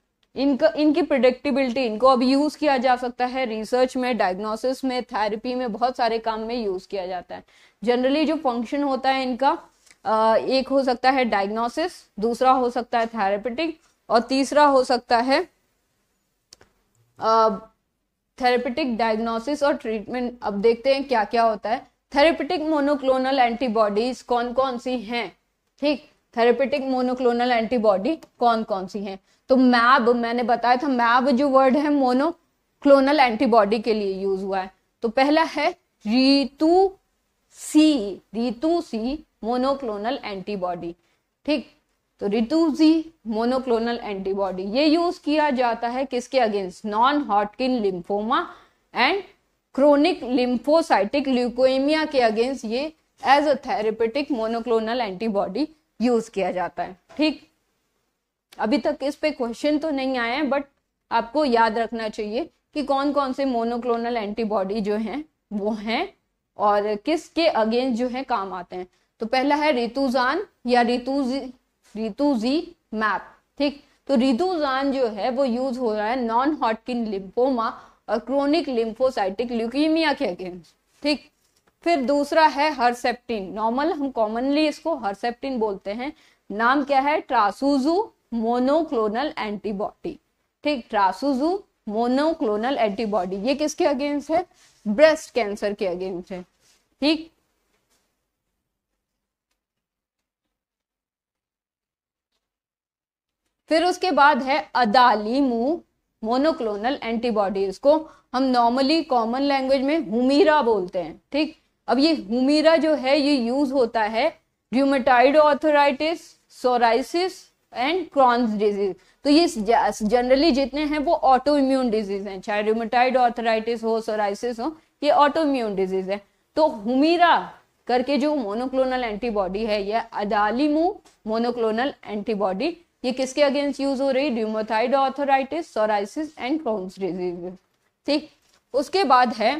इनका इनकी प्रिडिक्टिबिलिटी इनको अब यूज किया जा सकता है रिसर्च में डायग्नोसिस में थेरेपी में बहुत सारे काम में यूज किया जाता है जनरली जो फंक्शन होता है इनका एक हो सकता है डायग्नोसिस दूसरा हो सकता है थेरेपेटिक और तीसरा हो सकता है थेरेपेटिक डायग्नोसिस और ट्रीटमेंट अब देखते हैं क्या क्या होता है थेरेपेटिक मोनोक्लोनल एंटीबॉडीज कौन कौन सी हैं ठीक थेरेपेटिक मोनोक्लोनल एंटीबॉडी कौन कौन सी हैं तो मैब मैंने बताया था मैब जो वर्ड है मोनोक्लोनल एंटीबॉडी के लिए यूज हुआ है तो पहला है रीतु सी रीतु सी मोनोक्लोनल एंटीबॉडी ठीक तो रितु जी मोनोक्लोनल एंटीबॉडी ये यूज किया जाता है किसके against non Hodgkin lymphoma and chronic lymphocytic leukaemia के अगेंस्ट ये as a therapeutic monoclonal antibody use किया जाता है ठीक अभी तक इस पे क्वेश्चन तो नहीं आए हैं बट आपको याद रखना चाहिए कि कौन कौन से मोनोक्लोनल एंटीबॉडी जो हैं वो हैं और किसके अगेंस्ट जो है काम आते हैं तो पहला है रितुजान या रितुजी रितुजी मैप ठीक तो रितुजान जो है वो यूज हो रहा है नॉन हॉटकिन लिम्फोमा और क्रोनिक लिम्फोसाइटिक ल्यूकेमिया के अगेंस्ट ठीक फिर दूसरा है हरसेप्टिन नॉर्मल हम कॉमनली इसको हरसेप्टिन बोलते हैं नाम क्या है ट्रासूजू मोनोक्लोनल एंटीबॉडी ठीक ट्रासुजू मोनोक्लोनल एंटीबॉडी ये किसके अगेंस्ट है ब्रेस्ट कैंसर के अगेंस्ट है ठीक फिर उसके बाद है अदालीमू मोनोक्लोनल एंटीबॉडी इसको हम नॉर्मली कॉमन लैंग्वेज में हुमीरा बोलते हैं ठीक अब ये हुमीरा जो है ये यूज होता है rheumatoid arthritis psoriasis and Crohn's disease तो ये जनरली जितने हैं वो ऑटो इम्यून डिजीज हैं चाहे रूमेटाइड ऑर्थराइटिस हो सोराइसिस हो ये ऑटो इम्यून डिजीज है तो हुमीरा करके जो मोनोक्लोनल एंटीबॉडी है यह अदालिमो मोनोक्लोनल एंटीबॉडी ये किसके अगेंस्ट यूज हो रही rheumatoid arthritis psoriasis and Crohn's disease ठीक उसके बाद है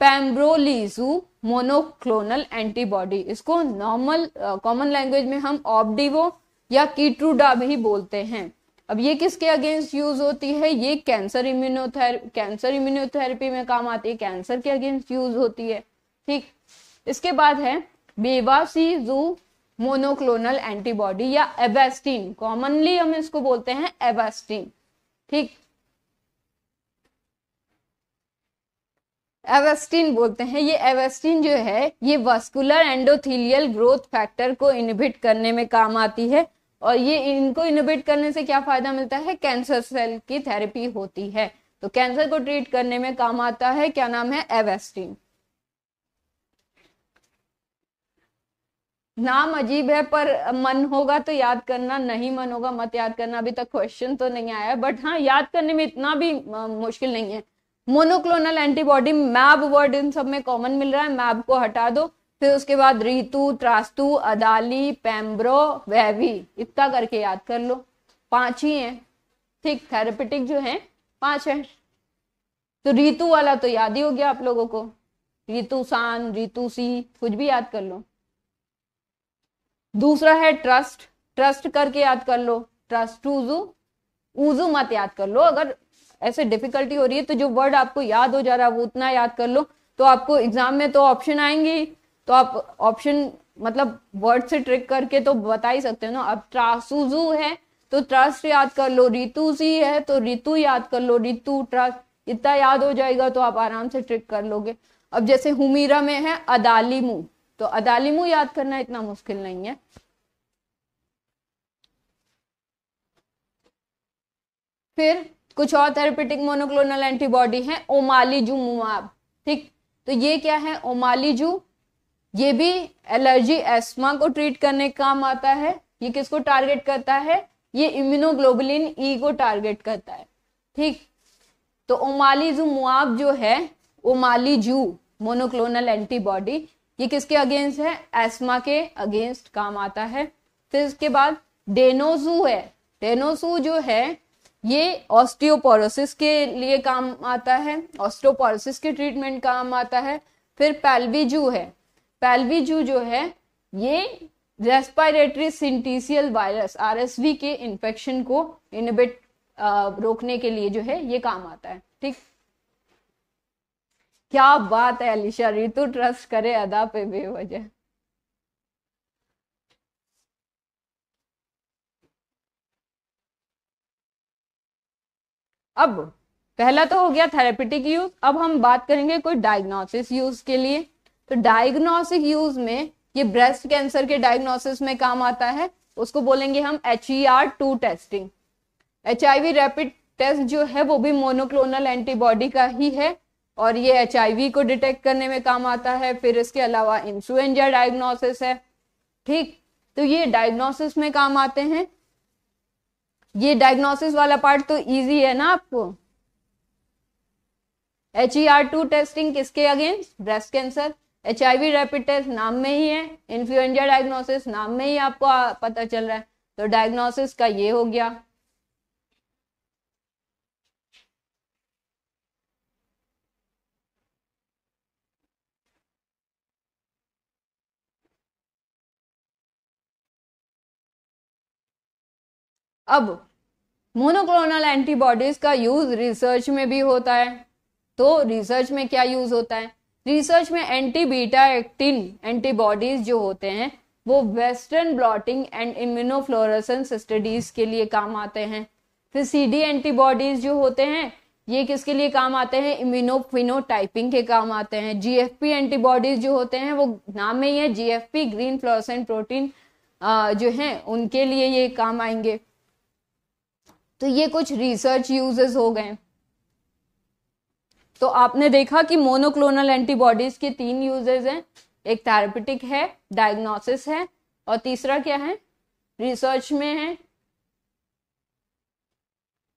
पैम्ब्रोलीजू मोनोक्लोनल एंटीबॉडी इसको नॉर्मल कॉमन लैंग्वेज में हम ऑबडिवो या कीट्रूडा भी बोलते हैं अब ये किसके अगेंस्ट यूज होती है ये कैंसर इम्यूनोथेरेपी कैंसर इम्यूनोथेरेपी में काम आती है कैंसर के अगेंस्ट यूज होती है ठीक इसके बाद है बेवासी जू मोनोक्लोनल एंटीबॉडी या एवेस्टीन कॉमनली हम इसको बोलते हैं एवेस्टीन ठीक एवेस्टीन बोलते हैं ये एवेस्टीन जो है ये वस्कुलर एंडोथीलियल ग्रोथ फैक्टर को इनहिबिट करने में काम आती है और ये इनको इनोबेट करने से क्या फायदा मिलता है कैंसर सेल की थेरेपी होती है तो कैंसर को ट्रीट करने में काम आता है क्या नाम है एवेस्टिन नाम अजीब है पर मन होगा तो याद करना नहीं मन होगा मत याद करना अभी तक क्वेश्चन तो नहीं आया बट हाँ याद करने में इतना भी मुश्किल नहीं है मोनोक्लोनल एंटीबॉडी मैब वर्ड इन सब में कॉमन मिल रहा है मैब को हटा दो फिर उसके बाद रितु त्रास्तु अदाली पैम्ब्रो वैवी इतना करके याद कर लो पांच ही हैं ठीक थेरेपेटिक जो है पांच है तो रीतु वाला तो याद ही हो गया आप लोगों को रितु सान रितु सी कुछ भी याद कर लो दूसरा है ट्रस्ट ट्रस्ट करके याद कर लो ट्रस्ट उजू मत याद कर लो अगर ऐसे डिफिकल्टी हो रही है तो जो वर्ड आपको याद हो जा रहा है वो उतना याद कर लो तो आपको एग्जाम में तो ऑप्शन आएंगे तो आप ऑप्शन मतलब वर्ड से ट्रिक करके तो बता ही सकते हो ना अब ट्रासुजू है तो ट्रस्ट याद कर लो रितु सी है तो रितु याद कर लो रितु ट्रस्ट इतना याद हो जाएगा तो आप आराम से ट्रिक कर लोगे अब जैसे हुमीरा में है अदालिमु तो अदालिमु याद करना इतना मुश्किल नहीं है फिर कुछ और थेरेपेटिक मोनोक्लोनल एंटीबॉडी है ओमालीजू मुआब ठीक तो ये क्या है ओमालीजू ये भी एलर्जी एस्मा को ट्रीट करने का काम आता है ये किसको टारगेट करता है ये इम्यूनोग्लोबुलिन ई को टारगेट करता है ठीक तो ओमाली जुमुआब जो है ओमाली जू मोनोक्लोनल एंटीबॉडी ये किसके अगेंस्ट है एस्मा के अगेंस्ट काम आता है फिर इसके बाद डेनोजू है डेनोसू जो है ये ऑस्टियोपोरोसिस के लिए काम आता है ऑस्टियोपोरोसिस के ट्रीटमेंट काम आता है फिर पैल्वीजू है जू जो है ये रेस्पायरेटरी सिंटीसियल वायरस आरएसवी के इन्फेक्शन को इनबिट रोकने के लिए जो है ये काम आता है ठीक क्या बात है अलीशा रितु ट्रस्ट करे अदा पे बेवजह अब पहला तो हो गया थेरेपिटिक यूज अब हम बात करेंगे कोई डायग्नोसिस यूज के लिए तो डायग्नोस्टिक यूज में ये ब्रेस्ट कैंसर के डायग्नोसिस में काम आता है उसको बोलेंगे हम H E R two testing H I V rapid test जो है वो भी मोनोक्लोनल एंटीबॉडी का ही है और ये एच आई वी को डिटेक्ट करने में काम आता है फिर इसके अलावा इंसुएंजा डायग्नोसिस है ठीक तो ये डायग्नोसिस में काम आते हैं ये डायग्नोसिस वाला पार्ट तो इजी है ना आपको H E R two testing किसके against breast cancer H rapid test नाम में ही है इन्फ्लुएंजा डायग्नोसिस नाम में ही आपको पता चल रहा है तो डायग्नोसिस का ये हो गया अब मोनोक्लोनल एंटीबॉडीज का यूज रिसर्च में भी होता है तो रिसर्च में क्या यूज होता है रिसर्च में एंटी बीटा एक्टिन एंटीबॉडीज जो होते हैं वो western blotting and immunofluorescence studies के लिए काम आते हैं फिर सीडी एंटीबॉडीज जो होते हैं ये किसके लिए काम आते हैं टाइपिंग के काम आते हैं जीएफपी एंटीबॉडीज जो होते हैं वो नाम में ही है जीएफपी ग्रीन फ्लोरसेंट प्रोटीन जो है उनके लिए ये काम आएंगे तो ये कुछ रिसर्च यूजेस हो गए तो आपने देखा कि मोनोक्लोनल एंटीबॉडीज के तीन यूजेज हैं एक थेरापेटिक है डायग्नोसिस है और तीसरा क्या है रिसर्च में है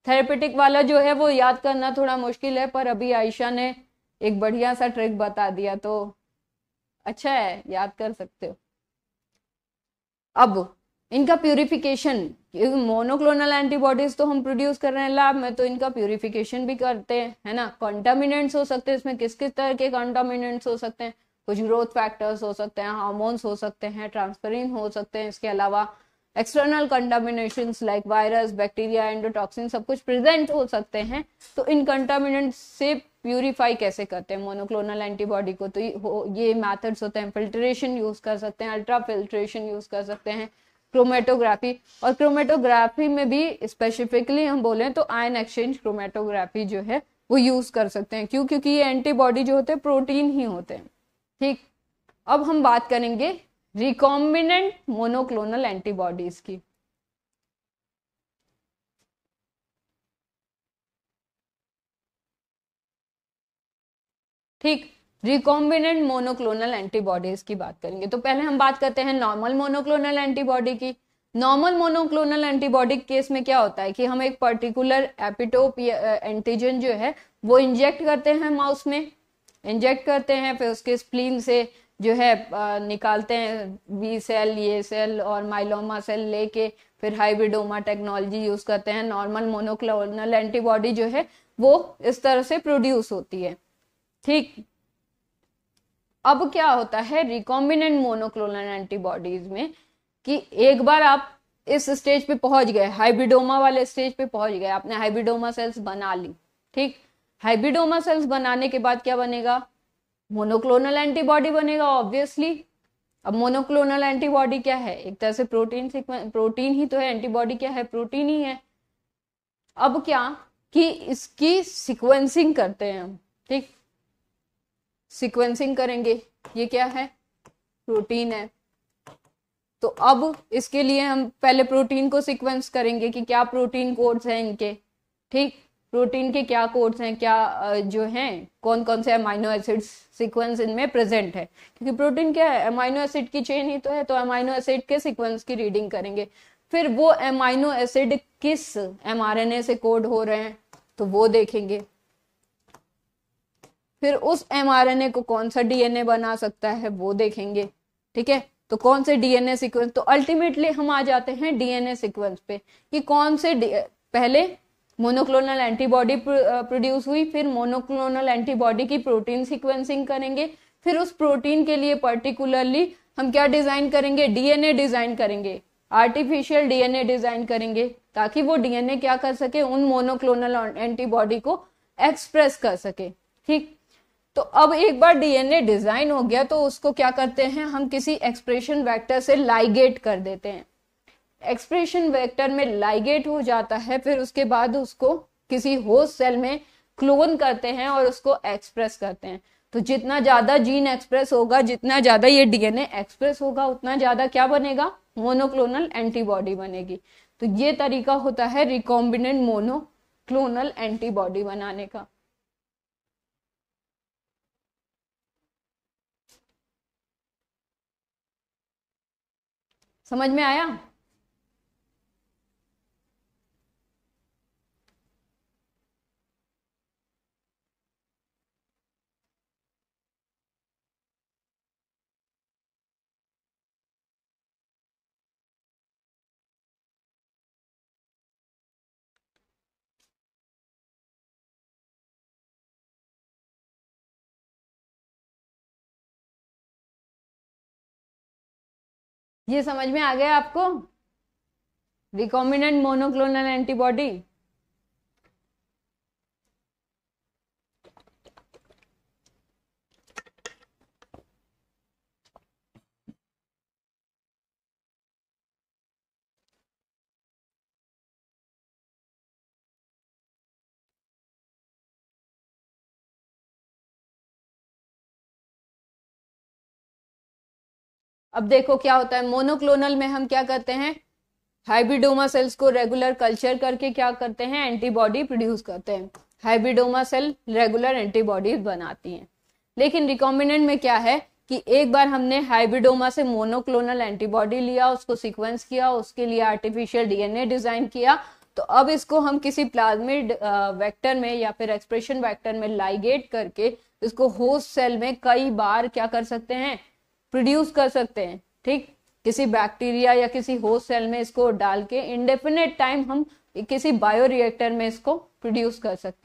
थेरेपिटिक वाला जो है वो याद करना थोड़ा मुश्किल है पर अभी आयशा ने एक बढ़िया सा ट्रिक बता दिया तो अच्छा है याद कर सकते हो अब इनका प्यूरिफिकेशन मोनोक्लोनल एंटीबॉडीज तो हम प्रोड्यूस कर रहे हैं लैब में तो इनका प्योरिफिकेशन भी करते हैं है ना कॉन्टामिनेंट्स हो सकते हैं इसमें किस किस तरह के कॉन्टामिनेंट्स हो सकते हैं कुछ ग्रोथ फैक्टर्स हो सकते हैं हार्मोन्स हो सकते हैं ट्रांसफरिन हो सकते हैं इसके अलावा external contamination like virus bacteria endotoxin सब कुछ प्रेजेंट हो सकते हैं तो इन कंटामिनेंट से प्यूरिफाई कैसे करते हैं मोनोक्लोनल एंटीबॉडी को तो ये मैथड्स होते हैं फिल्ट्रेशन यूज कर सकते हैं अल्ट्रा फिल्ट्रेशन यूज कर सकते हैं क्रोमेटोग्राफी और क्रोमेटोग्राफी में भी स्पेसिफिकली हम बोलें तो आयन एक्सचेंज क्रोमेटोग्राफी जो है वो यूज कर सकते हैं क्यों क्योंकि ये एंटीबॉडी जो होते हैं प्रोटीन ही होते हैं ठीक अब हम बात करेंगे रिकॉम्बिनेंट मोनोक्लोनल एंटीबॉडीज की ठीक रिकॉम्बिनेंट मोनोक्लोनल एंटीबॉडीज की बात करेंगे तो पहले हम बात करते हैं नॉर्मल मोनोक्लोनल एंटीबॉडी की नॉर्मल मोनोक्लोनल एंटीबॉडी केस में क्या होता है कि हम एक पर्टिकुलर एपिटोप एंटीजन जो है वो इंजेक्ट करते हैं माउस में इंजेक्ट करते हैं फिर उसके स्प्लीन से जो है निकालते हैं बी सेल ये सेल और माइलोमा सेल लेके फिर हाइब्रिडोमा टेक्नोलॉजी यूज करते हैं नॉर्मल मोनोक्लोनल एंटीबॉडी जो है वो इस तरह से प्रोड्यूस होती है ठीक अब क्या होता है रिकॉम्बिनेंट मोनोक्लोनल एंटीबॉडीज में कि एक बार आप इस स्टेज पे पहुंच गए हाइब्रिडोमा वाले स्टेज पे पहुंच गए आपने हाइब्रिडोमा सेल्स बना ली ठीक हाइब्रिडोमा सेल्स बनाने के बाद क्या बनेगा मोनोक्लोनल एंटीबॉडी बनेगा ऑब्वियसली अब मोनोक्लोनल एंटीबॉडी क्या है एक तरह से प्रोटीन प्रोटीन ही तो है एंटीबॉडी क्या है प्रोटीन ही है अब क्या कि इसकी सिक्वेंसिंग करते हैं हम ठीक सिक्वेंसिंग करेंगे ये क्या है प्रोटीन है तो अब इसके लिए हम पहले प्रोटीन को सिक्वेंस करेंगे कि क्या प्रोटीन कोड्स हैं इनके ठीक प्रोटीन के क्या कोड्स हैं क्या जो हैं कौन कौन से अमाइनो एसिड्स सीक्वेंस इनमें प्रेजेंट है क्योंकि प्रोटीन क्या है अमाइनो एसिड की चेन ही तो है तो अमाइनो एसिड के सीक्वेंस की रीडिंग करेंगे फिर वो अमाइनो एसिड किस एमआरएनए से कोड हो रहे हैं तो वो देखेंगे फिर उस एम को कौन सा डीएनए बना सकता है वो देखेंगे ठीक है तो कौन से डीएनए सीक्वेंस तो अल्टीमेटली हम आ जाते हैं डीएनए सीक्वेंस पे कि कौन से पहले मोनोक्लोनल एंटीबॉडी प्रोड्यूस हुई फिर मोनोक्लोनल एंटीबॉडी की प्रोटीन सीक्वेंसिंग करेंगे फिर उस प्रोटीन के लिए पर्टिकुलरली हम क्या डिजाइन करेंगे डीएनए डिजाइन करेंगे आर्टिफिशियल डीएनए डिजाइन करेंगे ताकि वो डीएनए क्या कर सके उन मोनोक्लोनल एंटीबॉडी को एक्सप्रेस कर सके ठीक तो अब एक बार डीएनए डिजाइन हो गया तो उसको क्या करते हैं हम किसी एक्सप्रेशन वेक्टर से लाइगेट कर देते हैं एक्सप्रेशन वेक्टर में लाइगेट हो जाता है फिर उसके बाद उसको किसी होस्ट सेल में क्लोन करते हैं और उसको एक्सप्रेस करते हैं तो जितना ज्यादा जीन एक्सप्रेस होगा जितना ज्यादा ये डीएनए एक्सप्रेस होगा उतना ज्यादा क्या बनेगा मोनोक्लोनल एंटीबॉडी बनेगी तो ये तरीका होता है रिकॉम्बिनेंट मोनोक्लोनल एंटीबॉडी बनाने का समझ में आया ये समझ में आ गया आपको रिकॉम्बिनेंट मोनोक्लोनल एंटीबॉडी अब देखो क्या होता है मोनोक्लोनल में हम क्या करते हैं हाइब्रिडोमा सेल्स को रेगुलर कल्चर करके क्या करते हैं एंटीबॉडी प्रोड्यूस करते हैं हाइब्रिडोमा सेल रेगुलर एंटीबॉडीज बनाती हैं लेकिन रिकॉम्बिनेंट में क्या है कि एक बार हमने हाइब्रिडोमा से मोनोक्लोनल एंटीबॉडी लिया उसको सीक्वेंस किया उसके लिए आर्टिफिशियल डीएनए डिजाइन किया तो अब इसको हम किसी प्लाज्मिड वेक्टर में या फिर एक्सप्रेशन वेक्टर में लाइगेट करके इसको होस्ट सेल में कई बार क्या कर सकते हैं प्रोड्यूस कर सकते हैं ठीक किसी बैक्टीरिया या किसी होस्ट सेल में इसको डाल के इंडेफिनेट टाइम हम किसी बायोरिएक्टर में इसको प्रोड्यूस कर सकते हैं